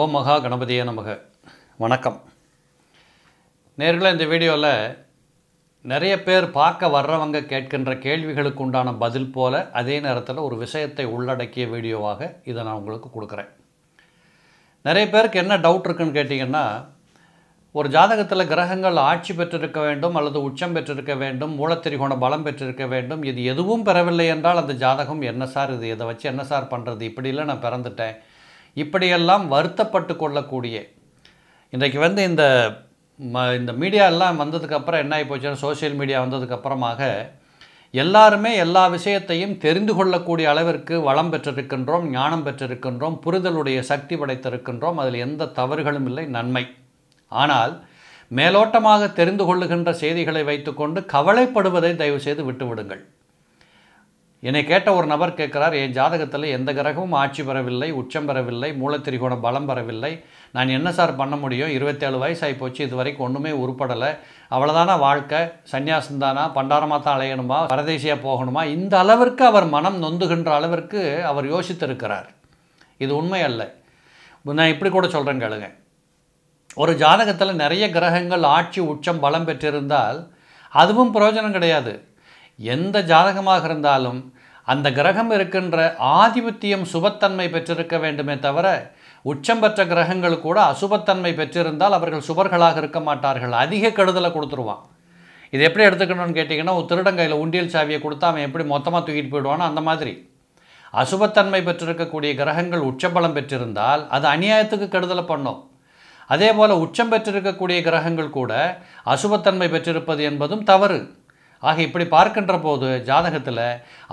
ஓம் மகா கணபதியே நமக வணக்கம் நேர்களை இந்த வீடியோவில் நிறைய பேர் பார்க்க வர்றவங்க கேட்கின்ற கேள்விகளுக்கு உண்டான பதில் போல் அதே நேரத்தில் ஒரு விஷயத்தை உள்ளடக்கிய வீடியோவாக இதை நான் உங்களுக்கு கொடுக்குறேன் நிறைய பேருக்கு என்ன டவுட் இருக்குன்னு கேட்டிங்கன்னா ஒரு ஜாதகத்தில் கிரகங்கள் ஆட்சி பெற்றிருக்க வேண்டும் அல்லது உச்சம் பெற்றிருக்க வேண்டும் மூலத்திரிகோண பலம் பெற்றிருக்க வேண்டும் இது எதுவும் பெறவில்லை என்றால் அந்த ஜாதகம் என்ன சார் இது இதை வச்சு என்ன சார் பண்ணுறது இப்படிலாம் நான் பிறந்துட்டேன் இப்படியெல்லாம் வருத்தப்பட்டு கொள்ளக்கூடிய இன்றைக்கு வந்து இந்த ம இந்த மீடியா எல்லாம் வந்ததுக்கப்புறம் என்ன ஆகி போச்சுன்னா சோசியல் மீடியா வந்ததுக்கப்புறமாக எல்லாருமே எல்லா விஷயத்தையும் தெரிந்து கொள்ளக்கூடிய அளவிற்கு வளம் பெற்றிருக்கின்றோம் ஞானம் பெற்றிருக்கின்றோம் புரிதலுடைய சக்தி படைத்திருக்கின்றோம் அதில் எந்த தவறுகளும் இல்லை நன்மை ஆனால் மேலோட்டமாக தெரிந்து கொள்ளுகின்ற செய்திகளை வைத்துக்கொண்டு கவலைப்படுவதை தயவுசெய்து விட்டுவிடுங்கள் என்னை கேட்ட ஒரு நபர் கேட்குறார் என் ஜாதகத்தில் எந்த கிரகமும் ஆட்சி பெறவில்லை உச்சம் பெறவில்லை மூலத்திரிகோண பலம் பெறவில்லை நான் என்ன சார் பண்ண முடியும் இருபத்தேழு ஆகி போச்சு இது வரைக்கும் ஒன்றுமே உருப்படலை அவ்வளோதான வாழ்க்கை சன்னியாசம் தானா பண்டாரமாக தான் அலையணுமா பரதேசியாக போகணுமா இந்த அளவிற்கு அவர் மனம் நொந்துகின்ற அளவிற்கு அவர் யோசித்திருக்கிறார் இது உண்மை அல்ல நான் இப்படி கூட சொல்கிறேன் கேளுங்க ஒரு ஜாதகத்தில் நிறைய கிரகங்கள் ஆட்சி உச்சம் பலம் பெற்றிருந்தால் அதுவும் பிரயோஜனம் கிடையாது எந்த ஜாதகமாக இருந்தாலும் அந்த கிரகம் இருக்கின்ற ஆதிபத்தியம் சுபத்தன்மை பெற்றிருக்க வேண்டுமே தவிர உச்சம் பெற்ற கிரகங்கள் கூட அசுபத்தன்மை பெற்றிருந்தால் அவர்கள் சுபர்களாக இருக்க மாட்டார்கள் அதிக கெடுதலை கொடுத்துருவான் இது எப்படி எடுத்துக்கணும்னு கேட்டிங்கன்னா ஒரு திருடங்கையில் உண்டியல் சாவியை கொடுத்தா அவன் எப்படி மொத்தமாக தூக்கிட்டு போயிடுவானோ அந்த மாதிரி அசுபத்தன்மை பெற்றிருக்கக்கூடிய கிரகங்கள் உச்சபலம் பெற்றிருந்தால் அது அநியாயத்துக்கு கெடுதலை பண்ணும் அதே போல் உச்சம் பெற்றிருக்கக்கூடிய கிரகங்கள் கூட அசுபத்தன்மை பெற்றிருப்பது என்பதும் தவறு ஆக இப்படி பார்க்கின்ற போது ஜாதகத்தில்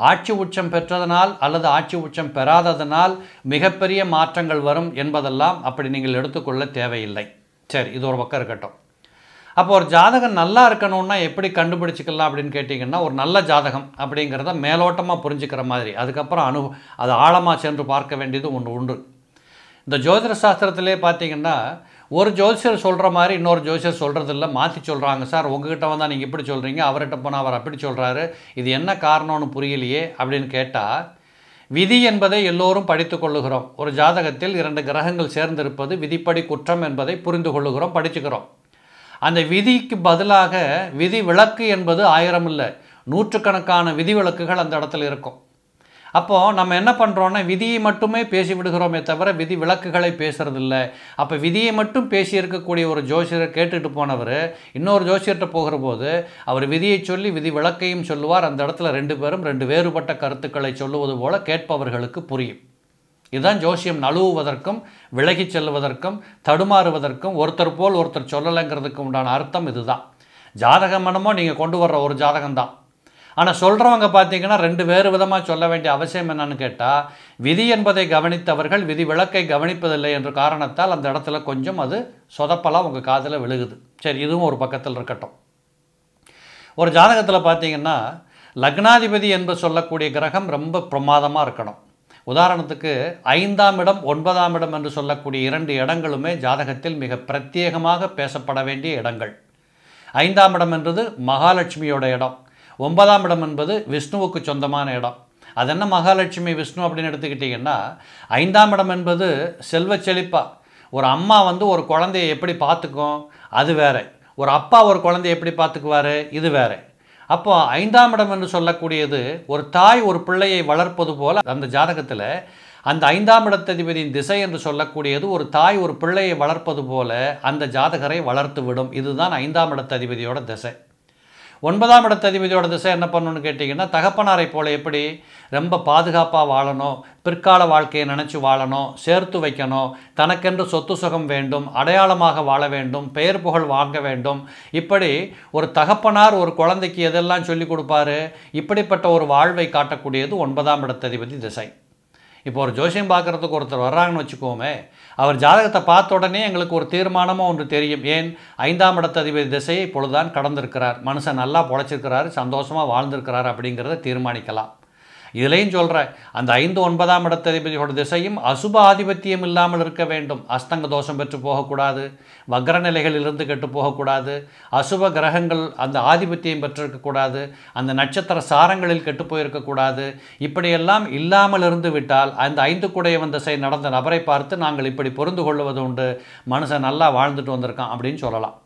ஆட்சி உச்சம் பெற்றதனால் அல்லது ஆட்சி உச்சம் பெறாததனால் மிகப்பெரிய மாற்றங்கள் வரும் என்பதெல்லாம் அப்படி நீங்கள் எடுத்துக்கொள்ள தேவையில்லை சரி இது ஒரு பக்கம் இருக்கட்டும் அப்போ ஒரு ஜாதகம் நல்லா இருக்கணும்னா எப்படி கண்டுபிடிச்சிக்கலாம் அப்படின்னு கேட்டிங்கன்னா ஒரு நல்ல ஜாதகம் அப்படிங்கிறத மேலோட்டமாக புரிஞ்சுக்கிற மாதிரி அதுக்கப்புறம் அனு அது ஆழமாக சென்று பார்க்க வேண்டியது ஒன்று உண்டு இந்த ஜோதிட சாஸ்திரத்திலே பார்த்திங்கன்னா ஒரு ஜோசியர் சொல்கிற மாதிரி இன்னொரு ஜோசியர் சொல்கிறதில்ல மாற்றி சொல்கிறாங்க சார் உங்ககிட்ட வந்தால் நீங்கள் இப்படி சொல்கிறீங்க அவர்கிட்ட போனால் அவர் அப்படி சொல்கிறாரு இது என்ன காரணம்னு புரியலையே அப்படின்னு கேட்டால் விதி என்பதை எல்லோரும் படித்து கொள்ளுகிறோம் ஒரு ஜாதகத்தில் இரண்டு கிரகங்கள் சேர்ந்திருப்பது விதிப்படி குற்றம் என்பதை புரிந்து கொள்ளுகிறோம் படிச்சுக்கிறோம் அந்த விதிக்கு பதிலாக விதி விளக்கு என்பது ஆயிரம் இல்லை நூற்றுக்கணக்கான விதிவிலக்குகள் அந்த இடத்துல இருக்கும் அப்போது நம்ம என்ன பண்ணுறோன்னா விதியை மட்டுமே பேசி விடுகிறோமே தவிர விதி விளக்குகளை பேசுகிறதில்ல அப்போ விதியை மட்டும் பேசியிருக்கக்கூடிய ஒரு ஜோசியரை கேட்டுட்டு போனவர் இன்னொரு ஜோசியர்கிட்ட போகிற போது அவர் விதியை சொல்லி விதி விளக்கையும் சொல்லுவார் அந்த இடத்துல ரெண்டு பேரும் ரெண்டு வேறுபட்ட கருத்துக்களை சொல்லுவது போல கேட்பவர்களுக்கு புரியும் இதுதான் ஜோசியம் நழுவுவதற்கும் விலகி செல்வதற்கும் தடுமாறுவதற்கும் ஒருத்தர் போல் ஒருத்தர் சொல்லலைங்கிறதுக்கு உண்டான அர்த்தம் இதுதான் ஜாதகம் மனமோ நீங்கள் கொண்டு வர்ற ஒரு ஜாதகம் தான் ஆனால் சொல்கிறவங்க பார்த்தீங்கன்னா ரெண்டு வேறு விதமாக சொல்ல வேண்டிய அவசியம் என்னன்னு கேட்டால் விதி என்பதை கவனித்தவர்கள் விதி விளக்கை கவனிப்பதில்லை என்ற காரணத்தால் அந்த இடத்துல கொஞ்சம் அது சொதப்பலாம் உங்கள் காதில் விழுகுது சரி இதுவும் ஒரு பக்கத்தில் இருக்கட்டும் ஒரு ஜாதகத்தில் பார்த்தீங்கன்னா லக்னாதிபதி என்று சொல்லக்கூடிய கிரகம் ரொம்ப பிரமாதமாக இருக்கணும் உதாரணத்துக்கு ஐந்தாம் இடம் ஒன்பதாம் இடம் என்று சொல்லக்கூடிய இரண்டு இடங்களுமே ஜாதகத்தில் மிக பிரத்யேகமாக பேசப்பட வேண்டிய இடங்கள் ஐந்தாம் இடம் என்றது மகாலட்சுமியோட இடம் ஒன்பதாம் இடம் என்பது விஷ்ணுவுக்கு சொந்தமான இடம் அது என்ன மகாலட்சுமி விஷ்ணு அப்படின்னு எடுத்துக்கிட்டிங்கன்னா ஐந்தாம் இடம் என்பது செல்வ செழிப்பா ஒரு அம்மா வந்து ஒரு குழந்தையை எப்படி பார்த்துக்கும் அது வேறு ஒரு அப்பா ஒரு குழந்தைய எப்படி பார்த்துக்குவார் இது வேறு அப்போ ஐந்தாம் இடம் என்று சொல்லக்கூடியது ஒரு தாய் ஒரு பிள்ளையை வளர்ப்பது போல் அந்த ஜாதகத்தில் அந்த ஐந்தாம் இடத்ததிபதியின் திசை என்று சொல்லக்கூடியது ஒரு தாய் ஒரு பிள்ளையை வளர்ப்பது போல அந்த ஜாதகரை வளர்த்து விடும் இதுதான் ஐந்தாம் இடத்ததிபதியோட திசை ஒன்பதாம் இடத்த அதிபதியோட திசை என்ன பண்ணணும்னு கேட்டிங்கன்னா தகப்பனாரை போல எப்படி ரொம்ப பாதுகாப்பாக வாழணும் பிற்கால வாழ்க்கையை நினச்சி வாழணும் சேர்த்து வைக்கணும் தனக்கென்று சொத்து சுகம் வேண்டும் அடையாளமாக வாழ வேண்டும் பெயர் புகழ் வாங்க வேண்டும் இப்படி ஒரு தகப்பனார் ஒரு குழந்தைக்கு எதெல்லாம் சொல்லிக் கொடுப்பாரு இப்படிப்பட்ட ஒரு வாழ்வை காட்டக்கூடியது ஒன்பதாம் இடத்ததிபதி திசை இப்போ ஒரு ஜோசியம் பார்க்குறதுக்கு ஒருத்தர் வர்றாங்கன்னு வச்சுக்கோமே அவர் ஜாதகத்தை பார்த்த உடனே எங்களுக்கு ஒரு தீர்மானமும் ஒன்று தெரியும் ஏன் ஐந்தாம் இடத்ததிபதி திசையை இப்பொழுதுதான் கடந்திருக்கிறார் மனுஷன் நல்லா பொழைச்சிருக்கிறாரு சந்தோஷமாக வாழ்ந்திருக்கிறார் அப்படிங்கிறத தீர்மானிக்கலாம் இதுலேயும் சொல்கிற அந்த ஐந்து ஒன்பதாம் இடத்ததிபதியோட திசையும் அசுப ஆதிபத்தியம் இல்லாமல் இருக்க வேண்டும் அஸ்தங்க தோஷம் பெற்று போகக்கூடாது வக்ர இருந்து கெட்டு போகக்கூடாது அசுப கிரகங்கள் அந்த ஆதிபத்தியம் பெற்றிருக்கக்கூடாது அந்த நட்சத்திர சாரங்களில் கெட்டு போயிருக்கக்கூடாது இப்படியெல்லாம் இல்லாமல் இருந்து விட்டால் அந்த ஐந்து வந்த திசை நடந்த நபரை பார்த்து நாங்கள் இப்படி பொருந்து கொள்வது உண்டு மனுஷன் நல்லா வாழ்ந்துட்டு வந்திருக்கான் அப்படின்னு சொல்லலாம்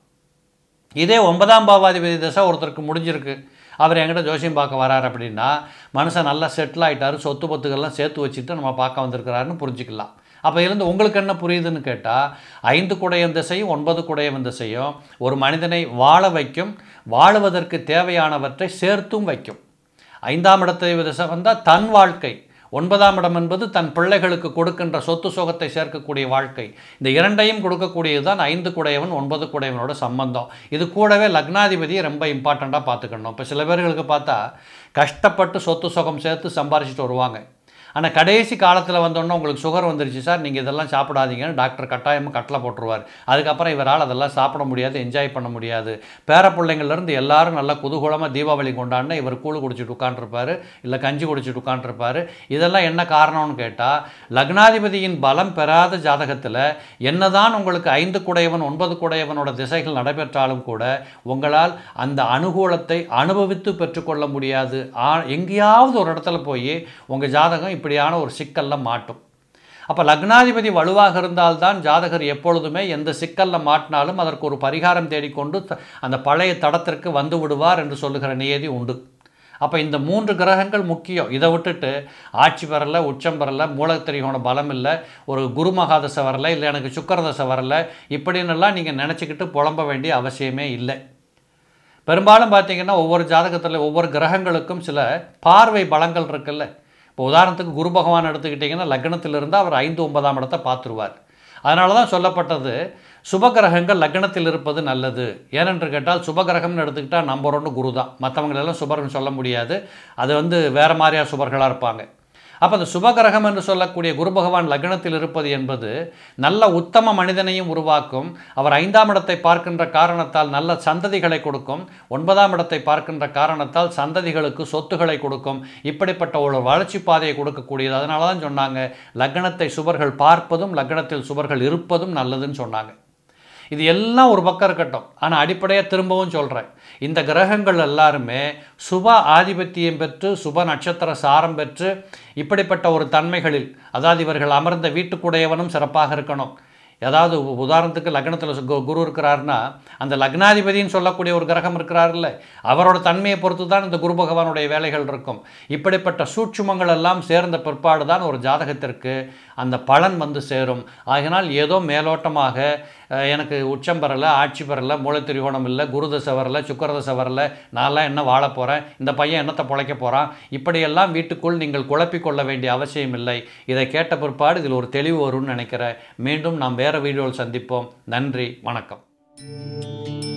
இதே ஒன்பதாம் பாவாதிபதி திசை ஒருத்தருக்கு முடிஞ்சிருக்கு அவர் எங்கிட்ட ஜோசியம் பார்க்க வரார் அப்படின்னா மனுஷன் நல்லா செட்டில் ஆகிட்டாரு சொத்து பொத்துக்கள்லாம் சேர்த்து வச்சுட்டு நம்ம பார்க்க வந்திருக்கிறாருன்னு புரிஞ்சுக்கலாம் அப்போ இருந்து உங்களுக்கு என்ன புரியுதுன்னு கேட்டால் ஐந்து குடையந்த செய்யும் ஒன்பது குடையவந்த செய்யும் ஒரு மனிதனை வாழ வைக்கும் வாழுவதற்கு தேவையானவற்றை சேர்த்தும் வைக்கும் ஐந்தாம் இடத்தை வந்தால் தன் வாழ்க்கை ஒன்பதாம் இடம் என்பது தன் பிள்ளைகளுக்கு கொடுக்கின்ற சொத்து சுகத்தை சேர்க்கக்கூடிய வாழ்க்கை இந்த இரண்டையும் கொடுக்கக்கூடியது தான் ஐந்து குடையவன் ஒன்பது குடையவனோட சம்பந்தம் இது கூடவே லக்னாதிபதியை ரொம்ப இம்பார்ட்டண்ட்டாக பார்த்துக்கணும் இப்போ சில பேர்களுக்கு பார்த்தா கஷ்டப்பட்டு சொத்து சுகம் சேர்த்து சம்பாரிச்சிட்டு வருவாங்க ஆனால் கடைசி காலத்தில் வந்தோடனே உங்களுக்கு சுகர் வந்துருச்சு சார் நீங்கள் இதெல்லாம் சாப்பிடாதீங்கன்னு டாக்டர் கட்டாயமாக கட்டில் போட்டுருவார் அதுக்கப்புறம் இவரால் அதெல்லாம் சாப்பிட முடியாது என்ஜாய் பண்ண முடியாது பேர பிள்ளைங்கள்லேருந்து எல்லாரும் நல்லா குதூகூலமாக தீபாவளி கொண்டாடினா இவர் கூழ் குடிச்சிட்டு உட்காண்ட்ருப்பார் இல்லை கஞ்சி குடிச்சிட்டு உட்காண்ட்ருப்பார் இதெல்லாம் என்ன காரணம்னு கேட்டால் லக்னாதிபதியின் பலம் பெறாத ஜாதகத்தில் என்னதான் உங்களுக்கு ஐந்து குடையவன் ஒன்பது குடையவனோட திசைகள் நடைபெற்றாலும் கூட உங்களால் அந்த அனுகூலத்தை அனுபவித்து பெற்றுக்கொள்ள முடியாது எங்கேயாவது ஒரு இடத்துல போய் உங்கள் ஜாதகம் இப்படியான ஒரு சிக்கலில் மாட்டும் அப்போ லக்னாதிபதி வலுவாக இருந்தால்தான் ஜாதகர் எப்பொழுதுமே எந்த சிக்கலில் மாட்டினாலும் அதற்கு ஒரு பரிகாரம் தேடிக்கொண்டு அந்த பழைய தடத்திற்கு வந்து விடுவார் என்று சொல்லுகிற நியதி உண்டு அப்போ இந்த மூன்று கிரகங்கள் முக்கியம் இதை விட்டுட்டு ஆட்சி வரல உச்சம் வரல மூலத்திரிகோண பலம் இல்லை ஒரு குரு மகாதசை வரல இல்லை எனக்கு சுக்கரதசை வரலை இப்படின்னுலாம் நீங்கள் நினச்சிக்கிட்டு புலம்ப வேண்டிய அவசியமே இல்லை பெரும்பாலும் பார்த்தீங்கன்னா ஒவ்வொரு ஜாதகத்தில் ஒவ்வொரு கிரகங்களுக்கும் சில பார்வை பலங்கள் இருக்குல்ல இப்போ உதாரணத்துக்கு குரு பகவான் எடுத்துக்கிட்டிங்கன்னா லக்னத்திலிருந்து அவர் ஐந்து ஒன்பதாம் இடத்தை பார்த்துருவார் அதனால தான் சொல்லப்பட்டது சுபகிரகங்கள் லக்னத்தில் இருப்பது நல்லது ஏனென்று கேட்டால் சுபகிரகம்னு எடுத்துக்கிட்டால் நம்பர் ஒன்று குரு தான் மற்றவங்களெல்லாம் சுபர்னு சொல்ல முடியாது அது வந்து வேறு மாதிரியாக சுபர்களாக இருப்பாங்க அப்போ அந்த சுபகிரகம் என்று சொல்லக்கூடிய குரு பகவான் லக்னத்தில் இருப்பது என்பது நல்ல உத்தம மனிதனையும் உருவாக்கும் அவர் ஐந்தாம் இடத்தை பார்க்கின்ற காரணத்தால் நல்ல சந்ததிகளை கொடுக்கும் ஒன்பதாம் இடத்தை பார்க்கின்ற காரணத்தால் சந்ததிகளுக்கு சொத்துகளை கொடுக்கும் இப்படிப்பட்ட ஒரு வளர்ச்சி பாதையை கொடுக்கக்கூடியது அதனால தான் சொன்னாங்க லக்னத்தை சுவர்கள் பார்ப்பதும் லக்னத்தில் சுவர்கள் இருப்பதும் நல்லதுன்னு சொன்னாங்க இது எல்லாம் ஒரு பக்கம் இருக்கட்டும் ஆனால் அடிப்படையாக திரும்பவும் சொல்கிறேன் இந்த கிரகங்கள் எல்லாருமே சுப ஆதிபத்தியம் பெற்று சுப நட்சத்திர சாரம் பெற்று இப்படிப்பட்ட ஒரு தன்மைகளில் அதாவது இவர்கள் அமர்ந்த வீட்டுக்குடையவனும் சிறப்பாக இருக்கணும் ஏதாவது உதாரணத்துக்கு லக்னத்தில் குரு இருக்கிறாருன்னா அந்த லக்னாதிபதினு சொல்லக்கூடிய ஒரு கிரகம் இருக்கிறார்ல அவரோட தன்மையை பொறுத்து தான் இந்த குரு பகவானுடைய வேலைகள் இருக்கும் இப்படிப்பட்ட சூட்சுமங்கள் எல்லாம் சேர்ந்த பிற்பாடு தான் ஒரு ஜாதகத்திற்கு அந்த பலன் வந்து சேரும் ஆகினால் ஏதோ மேலோட்டமாக எனக்கு உச்சம் பெறலை ஆட்சி பெறலை மூளை திரிகோணம் இல்லை குருதசை வரலை சுக்கரதசை வரலை நான்லாம் என்ன வாழ போகிறேன் இந்த பையன் என்னத்தை பிழைக்க போகிறான் இப்படியெல்லாம் வீட்டுக்குள் நீங்கள் குழப்பிக்கொள்ள வேண்டிய அவசியம் இல்லை இதை கேட்ட பிற்பாடு இதில் ஒரு தெளிவு வரும்னு நினைக்கிறேன் மீண்டும் நாம் வேறு வீடியோவில் சந்திப்போம் நன்றி வணக்கம்